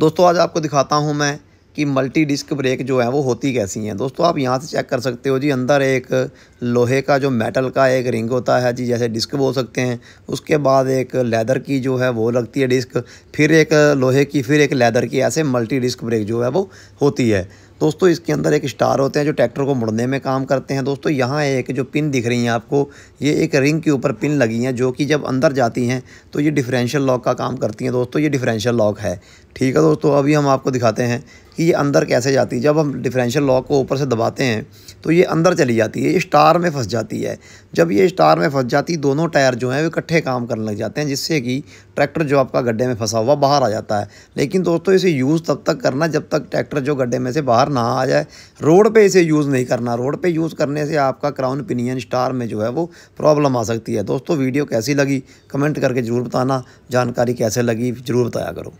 दोस्तों आज आपको दिखाता हूँ मैं कि मल्टी डिस्क ब्रेक जो है वो होती कैसी हैं दोस्तों आप यहाँ से चेक कर सकते हो जी अंदर एक लोहे का जो मेटल का एक रिंग होता है जी जैसे डिस्क बोल सकते हैं उसके बाद एक लेदर की जो है वो लगती है डिस्क फिर एक लोहे की फिर एक लेदर की ऐसे मल्टी डिस्क ब्रेक जो है वो होती है दोस्तों इसके अंदर एक स्टार होते हैं जो ट्रैक्टर को मुड़ने में काम करते हैं दोस्तों यहाँ एक जो पिन दिख रही हैं आपको ये एक रिंग के ऊपर पिन लगी हैं जो कि जब अंदर जाती हैं तो ये डिफरेंशियल लॉक का काम करती हैं दोस्तों ये डिफरेंशियल लॉक है ठीक है दोस्तों अभी हम आपको दिखाते हैं कि ये अंदर कैसे जाती है जब हम डिफरेंशियल लॉक को ऊपर से दबाते हैं तो ये अंदर चली जाती है ये स्टार स्टार में फंस जाती है जब ये स्टार में फंस जाती दोनों टायर जो हैं वो इकट्ठे काम करने लग जाते हैं जिससे कि ट्रैक्टर जो आपका गड्ढे में फंसा हुआ बाहर आ जाता है लेकिन दोस्तों इसे यूज़ तब तक करना जब तक ट्रैक्टर जो गड्ढे में से बाहर ना आ जाए रोड पर इसे यूज़ नहीं करना रोड पर यूज़ करने से आपका क्राउन पिनियन स्टार में जो है वो प्रॉब्लम आ सकती है दोस्तों वीडियो कैसी लगी कमेंट करके ज़रूर बताना जानकारी कैसे लगी ज़रूर बताया करो